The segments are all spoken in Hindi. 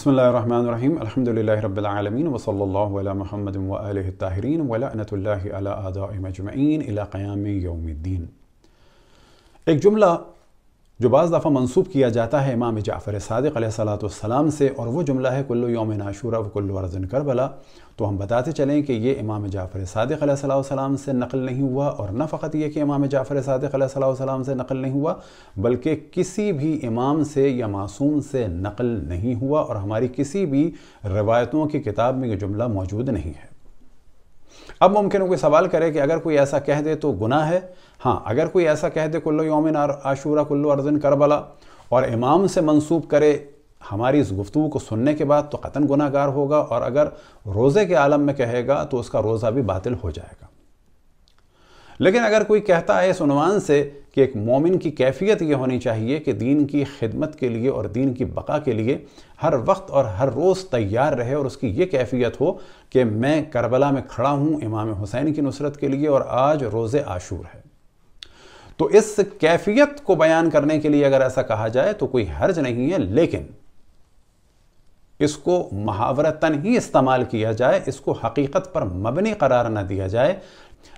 بسم الله الرحمن الرحيم الحمد لله رب العالمين وصلى الله على محمد وآله الطاهرين ولعنة الله على أعدائهم مجمعين إلى قيام يوم الدين ایک جملہ जो बज़ दफ़ा मनसूब किया जाता है इमाम जाफ़र सदक़ सलाम से और वह जुमला है कुल्लु योम नाशूरा व कुल्लु अर्जन करबला तो हम बताते चलें कि ये इमाम जाफ़र सदक़ सलाम से नकल नहीं हुआ और न फ़त ये कि इमाम जाफ़र सदक़ सलाम से नकल नहीं हुआ बल्कि किसी भी इमाम से या मासूम से नकल नहीं हुआ और हमारी किसी भी रवायतों की किताब में ये जुमला मौजूद नहीं है अब मुमकिन होगी सवाल करे कि अगर कोई ऐसा कह दे तो गुना है हाँ अगर कोई ऐसा कह दे कुल्लो योमिन आशूरा कुल्लो अर्जन करबला और इमाम से मंसूब करे हमारी इस गुफ्तु को सुनने के बाद तो कतन गुनागार होगा और अगर रोज़े के आलम में कहेगा तो उसका रोज़ा भी बातिल हो जाएगा लेकिन अगर कोई कहता है इस उनवान से कि एक मोमिन की कैफियत ये होनी चाहिए कि दीन की खिदमत के लिए और दीन की बका के लिए हर वक्त और हर रोज़ तैयार रहे और उसकी ये कैफियत हो कि मैं करबला में खड़ा हूँ इमाम हुसैन की नुसरत के लिए और आज रोज़े आशूर है तो इस कैफियत को बयान करने के लिए अगर ऐसा कहा जाए तो कोई हर्ज नहीं है लेकिन इसको महावरतन ही इस्तेमाल किया जाए इसको हकीकत पर मबनी करार ना दिया जाए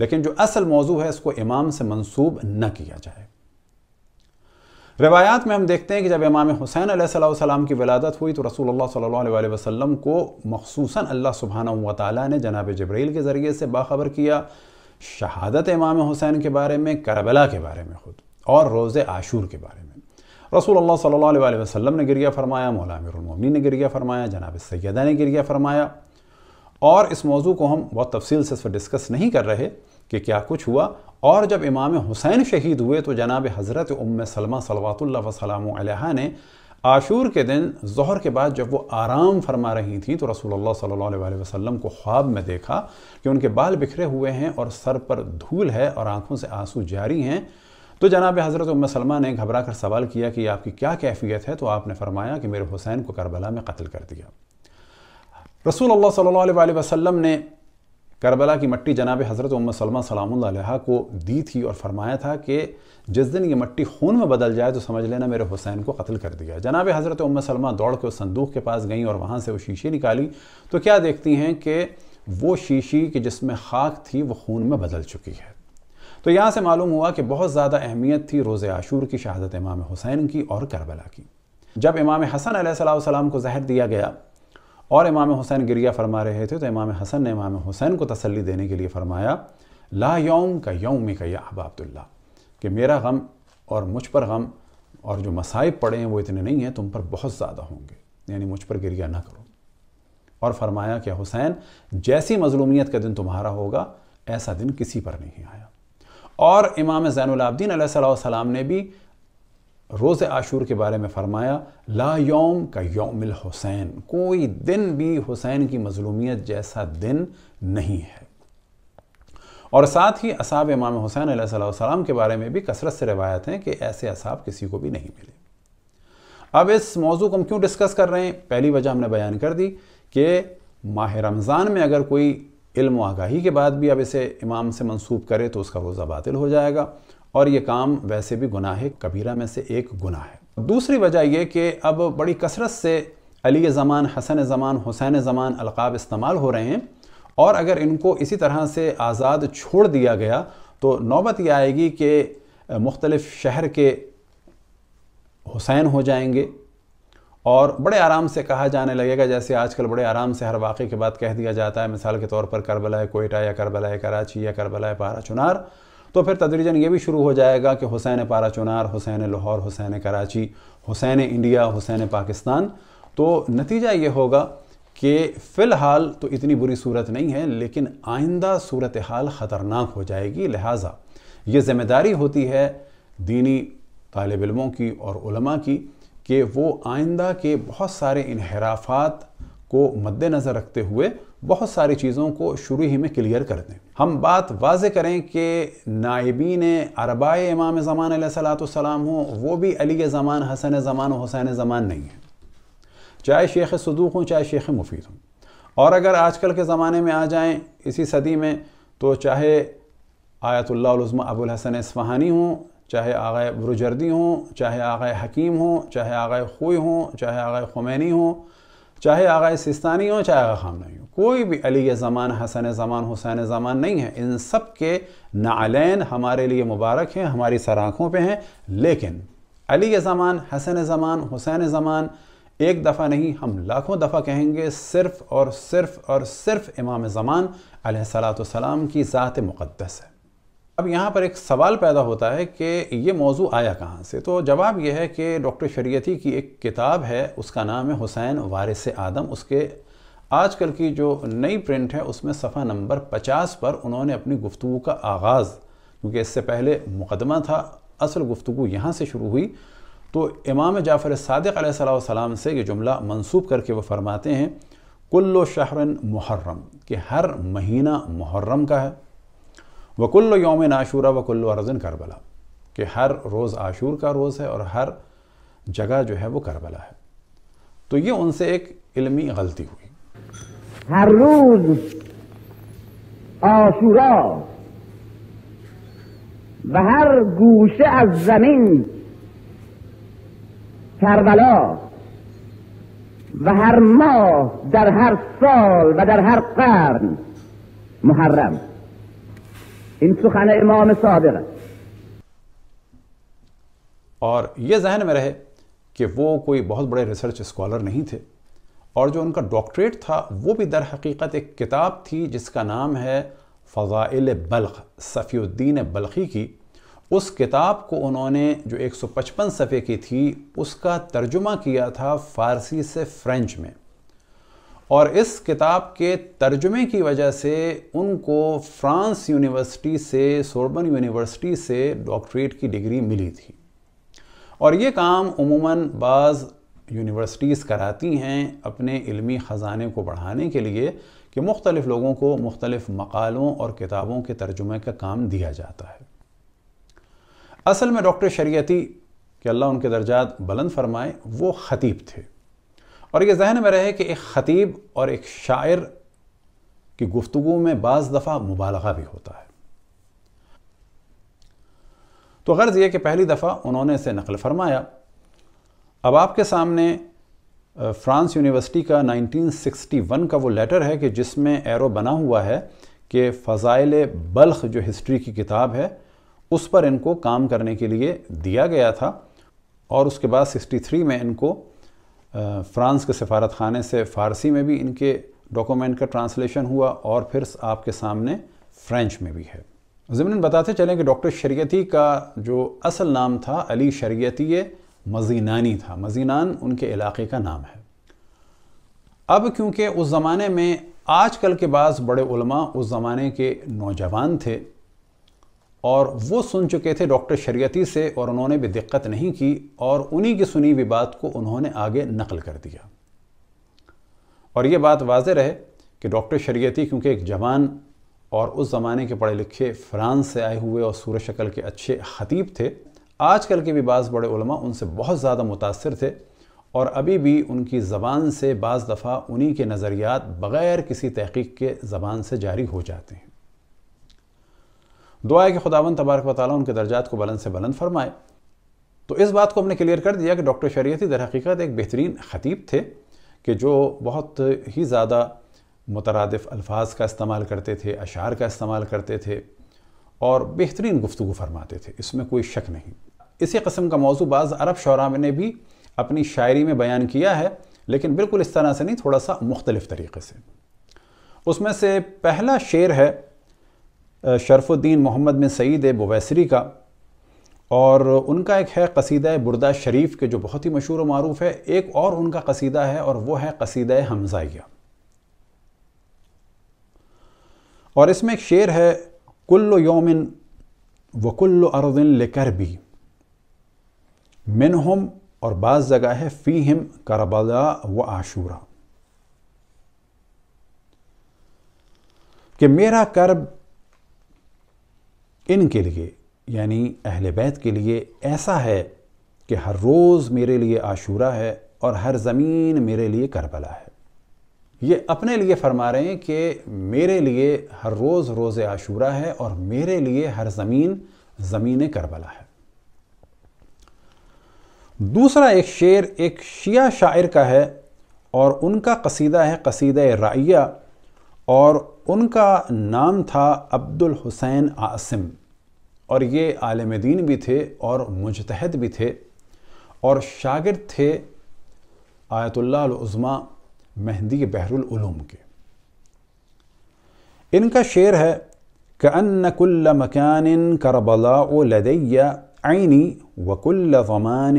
लेकिन जो असल मौजू है इसको इमाम से मंसूब न किया जाए रवायात में हम देखते हैं कि जब इमाम हुसैन आसम की वलादत हुई तो रसूल सल्ला वसम को मखसूस अल्लाह सुबहाना वाली ने जनाब जबरील के ज़रिए से बाखबर किया शहादत इमाम हुसैन के बारे में करबला के बारे में खुद और रोज़ आशूर के बारे में रसूल सल्ला वसम ने गिरिया फरमाया मौला अमीरमिन ने गिरिया फरमाया जनाब सैदा ने गिरिया फरमाया और इस मौजू को हम बहुत तफसील से इस पर डिस्कस नहीं कर रहे कि क्या कुछ हुआ और जब इमाम हुसैन शहीद हुए तो जनाब हज़रत उम सलमा सलवातुल्ला वसलाम ने आशूर के दिन जहर के बाद जब वो आराम फरमा रही थी तो रसूलुल्लाह सल्लल्लाहु अलैहि वसल्लम को ख्वाब में देखा कि उनके बाल बिखरे हुए हैं और सर पर धूल है और आंखों से आंसू जारी हैं तो जनाब हज़रत उम सलमा ने घबरा कर सवाल किया कि आपकी क्या कैफियत है तो आपने फरमाया कि मेरे हुसैन को करबला में कत्ल कर दिया रसूल अल्लाह सल्लल्लाहु अलैहि वसल्लम ने करबला की मट्टी जनाब हज़रत उम्म सलमा सलाम को दी थी और फरमाया था कि जिस दिन ये मट्टी खून में बदल जाए तो समझ लेना मेरे हुसैन को कत्ल कर दिया जनाब हज़रत उम्म सलमा दौड़ के उस संदूक के पास गई और वहाँ से वो शीशी निकाली तो क्या देखती हैं कि वो शीशी कि जिसमें खाक थी वो खून में बदल चुकी है तो यहाँ से मालूम हुआ कि बहुत ज़्यादा अहमियत थी रोज़ आशूर की शहादत इमाम हुसैन की और करबला की जब इमाम हसन सलाम को जहर दिया गया और इमाम हुसैन गिरिया फरमा रहे थे तो इमाम हसन ने इमाम हुसैन को तसल्ली देने के लिए फरमाया ला यौम का यौम का या अब अब्दुल्ला कि मेरा गम और मुझ पर गम और जो मसाइब पड़े हैं वो इतने नहीं हैं तुम पर बहुत ज़्यादा होंगे यानी मुझ पर गिरिया ना करो और फरमाया कि हुसैन जैसी मजलूमियत का दिन तुम्हारा होगा ऐसा दिन किसी पर नहीं आया और इमाम ज़ैनआबद्दीन सलाम ने भी रोज़ आशूर के बारे में फ़रमाया ला योम का योमिल हुसैन कोई दिन भी हुसैन की मजलूमियत जैसा दिन नहीं है और साथ ही असाब इमाम हुसैन सलाम के बारे में भी कसरत से रवायत हैं कि ऐसे असाब किसी को भी नहीं मिले अब इस मौजू को हम क्यों डिस्कस कर रहे हैं पहली वजह हमने बयान कर दी कि माह रमज़ान में अगर कोई इल्म आगाही के बाद भी अब इसे इमाम से मंसूब करे तो उसका रोज़ा बातिल हो जाएगा और ये काम वैसे भी गुनाह कबीरा में से एक गुनाह है दूसरी वजह यह कि अब बड़ी कसरत से अली ज़मान हसन ज़मान हुसैन ज़मान अलकाब इस्तेमाल हो रहे हैं और अगर इनको इसी तरह से आज़ाद छोड़ दिया गया तो नौबत यह आएगी कि मुख्तलफ़ शहर के हुसैन हो जाएंगे और बड़े आराम से कहा जाने लगेगा जैसे आजकल बड़े आराम से हर वाक़े के बाद कह दिया जाता है मिसाल के तौर पर करबला कोयटा या करबला कराची या करबला पारा चुनार तो फिर तदरीजन ये भी शुरू हो जाएगा कि हुसैन पारा चुनार हुसैन लाहौर हुसैन कराची हुसैन इंडिया हुसैन पाकिस्तान तो नतीजा ये होगा कि फ़िलहाल तो इतनी बुरी सूरत नहीं है लेकिन आइंदा सूरत हाल ख़तरनाक हो जाएगी लिहाजा ये ज़िम्मेदारी होती है दीनी तालब इलमों की और उलमा की कि वो आइंदा के बहुत सारे इनहराफात को मद्देनज़र रखते हुए बहुत सारी चीज़ों को शुरू ही में क्लियर कर दें हम बात वाज करें कि नायबीन अरबाए इमाम ज़मान सलाम हों वो भी अली ज़मान हसन ज़मान हुसैन ज़मान नहीं है चाहे शेख सदूक हों चाहे शेख मुफीद हों और अगर आजकल के ज़माने में आ जाएं इसी सदी में तो चाहे आयतुल्लाज़मा अबुल हसन इसफ़हानी हों चाहे आगे बुरजर्दी हों चाहे आगे हकीम हों चाहे आगे खुई हों चाहे आगे खुमैनी हों चाहे आगा सिस्तानी हो चाहे आगा खामनाई हो कोई भी अली ज़मान हसन ज़मान हुसैन ज़मान नहीं है इन सब के नालैन हमारे लिए मुबारक हैं हमारी सराखों पे हैं लेकिन अली ज़मान हसन ज़मान हुसैन ज़मान एक दफ़ा नहीं हम लाखों दफ़ा कहेंगे सिर्फ़ और सिर्फ़ और सिर्फ़ इमाम ज़मान सलाम की ज़ात मुक़दस है अब यहाँ पर एक सवाल पैदा होता है कि ये मौजू आया कहाँ से तो जवाब यह है कि डॉक्टर शरीयती की एक किताब है उसका नाम है हुसैन वारिस आदम उसके आजकल की जो नई प्रिंट है उसमें सफ़ा नंबर 50 पर उन्होंने अपनी गुफ्तु का आगाज़ क्योंकि इससे पहले मुकदमा था असल गुफ्तु यहाँ से शुरू हुई तो इमाम जाफ़र सदक से ये जुमला मनसूब करके वह फरमाते हैं कुल्लो शहरन मुहर्रम कि हर महीना मुहर्रम का है वकुल्ल योम आशूरा वकुल्ल अर्जन करबला कि हर रोज़ आशूर का रोज़ है और हर जगह जो है वो करबला है तो ये उनसे एक इलमी गलती हुई हर रोज आशूरा हर गोशे जमीन करबला हर माह दर हर साल سال و در هر این سخن امام صادق और ये जहन में रहे कि वो कोई बहुत बड़े रिसर्च स्कॉलर नहीं थे और जो उनका डॉक्टरेट था वो भी दर हकीकत एक किताब थी जिसका नाम है फ़ज़ाइल बल्ख सफ़ीुद्दीन बल्खी की उस किताब को उन्होंने जो 155 सफ़े की थी उसका तर्जुमा किया था फ़ारसी से फ्रेंच में और इस किताब के तर्जुमे की वजह से उनको फ्रांस यूनिवर्सिटी से सोर्बन यूनिवर्सिटी से डॉक्टरेट की डिग्री मिली थी और ये काम उमूमन बाज़ यूनिवर्सिटीज़ कराती हैं अपने इल्मी ख़जाने को बढ़ाने के लिए कि मुख्तलिफ़ लोगों को मुख्तलिफ़ मकालों और किताबों के तर्जुमे का काम दिया जाता है असल में डॉक्टर शरीयती के अल्लाह उनके दर्जात बुलंद फरमाए वो ख़तीब थे और ये जहन में रहे कि एक ख़तीब और एक शायर की गुफ्तु में बज़ दफ़ा मुबालगा भी होता है तो गर्ज़ यह कि पहली दफ़ा उन्होंने इसे नकल फरमाया अब आपके सामने फ्रांस यूनिवर्सिटी का 1961 का वो लेटर है कि जिसमें एरो बना हुआ है कि फ़ज़ाइल बल्ख जो हिस्ट्री की किताब है उस पर इनको काम करने के लिए दिया गया था और उसके बाद 63 में इनको फ्रांस के सफारत खाने से फ़ारसी में भी इनके डॉक्यूमेंट का ट्रांसलेशन हुआ और फिर आपके सामने फ्रेंच में भी है ज़मीन बताते चलें कि डॉक्टर शरीयती का जो असल नाम था अली शरीयती मजीनानी था मजीनान उनके इलाके का नाम है अब क्योंकि उस ज़माने में आजकल के बाद बड़े उलमा उस ज़माने के नौजवान थे और वो सुन चुके थे डॉक्टर शरीयती से और उन्होंने भी दिक्कत नहीं की और उन्हीं की सुनी हुई बात को उन्होंने आगे नकल कर दिया और ये बात वाज रहे कि डॉक्टर शरीयती क्योंकि एक जवान और उस ज़माने के पढ़े लिखे फ्रांस से आए हुए और सूर शक्ल के अच्छे खतीब थे आजकल के भी बाज़ बड़े उलमा उनसे बहुत ज़्यादा मुतासर थे और अभी भी उनकी ज़बान से बाज़ दफ़ा उन्हीं के नज़रियात बग़ैर किसी तहकीक के ज़बान से जारी हो जाते हैं दुआ है कि खुदावन तबारक वाली उनके दर्जात को बुलंद से बुलंद फरमाए तो इस बात को हमने क्लियर कर दिया कि डॉक्टर शरीयती दर एक बेहतरीन ख़तीब थे कि जो बहुत ही ज़्यादा मुतरदफ़ अल्फाज का इस्तेमाल करते थे अशार का इस्तेमाल करते थे और बेहतरीन गुफ्तु फरमाते थे इसमें कोई शक नहीं इसी कस्म का मौजू बाज़ अरब शरा ने भी अपनी शायरी में बयान किया है लेकिन बिल्कुल इस तरह से नहीं थोड़ा सा मुख्तलिफ तरीके से उसमें से पहला शेर है शरफुद्दीन मोहम्मद बिन सईद बवैसरी का और उनका एक है कसीदा बुरदा शरीफ के जो बहुत ही मशहूर और मरूफ है एक और उनका कसीदा है और वो है कसीदा हमज़ाइया और इसमें एक शेर है कुल्ल योमिन वकुल्ल अरदिन लेकर भी मिनहम और बाज़ जगह है फ़ी करबला व आशूरा कि मेरा कर्ब इनके लिए यानी अहल बैत के लिए ऐसा है कि हर रोज़ मेरे लिए आशूरा है और हर ज़मीन मेरे लिए करबला है ये अपने लिए फरमा रहे हैं कि मेरे लिए हर रोज़ रोज़ आशूरा है और मेरे लिए हर ज़मीन ज़मीन करबला है दूसरा एक शेर एक शिया शायर का है और उनका कसीदा है कसीदा रइया और उनका नाम था अब्दुल हुसैन आसिम और ये आलम दीन भी थे और मुजतहद भी थे और शागिर थे आयतुल्लाज़मा मेहंदी बहरूम के इनका शेर है कन्न कुल्ल मकान करबला लदैया आइनी वकुल्ल ज़मान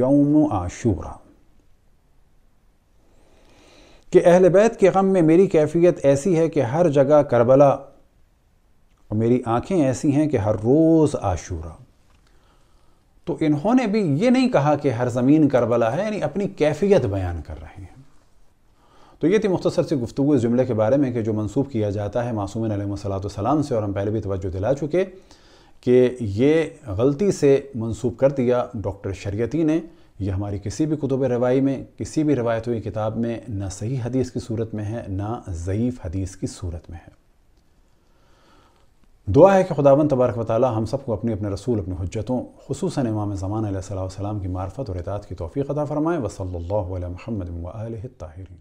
यौम आशूरा कि अहल बैत के गम में मेरी कैफियत ऐसी है कि हर जगह करबला और मेरी आंखें ऐसी हैं कि हर रोज़ आशूरा तो इन्होंने भी ये नहीं कहा कि हर ज़मीन करबला है यानी अपनी कैफियत बयान कर रहे हैं तो ये थी मुख्तसर से गुफ्तु इस जुमले के बारे में कि जो मनसूब किया जाता है मासूम सलाम से और हम पहले भी तोज्जो दिला चुके कि ये गलती से मनसूब कर दिया डॉक्टर शरीयती ने यह हमारी किसी भी कुतुब रवाई में किसी भी रवायत हुई किताब में ना सही हदीस की सूरत में है ना ज़यीफ़ हदीस की सूरत में है दुआ है कि खुदावन तबारक वाली हम सबको अपने अपने रसूल अपने हजतों खसूस इमाम ज़मान सलाम की मार्फत और इतात की तोफ़ी अदा फ़रमाएँ वसल महमद ताहरीन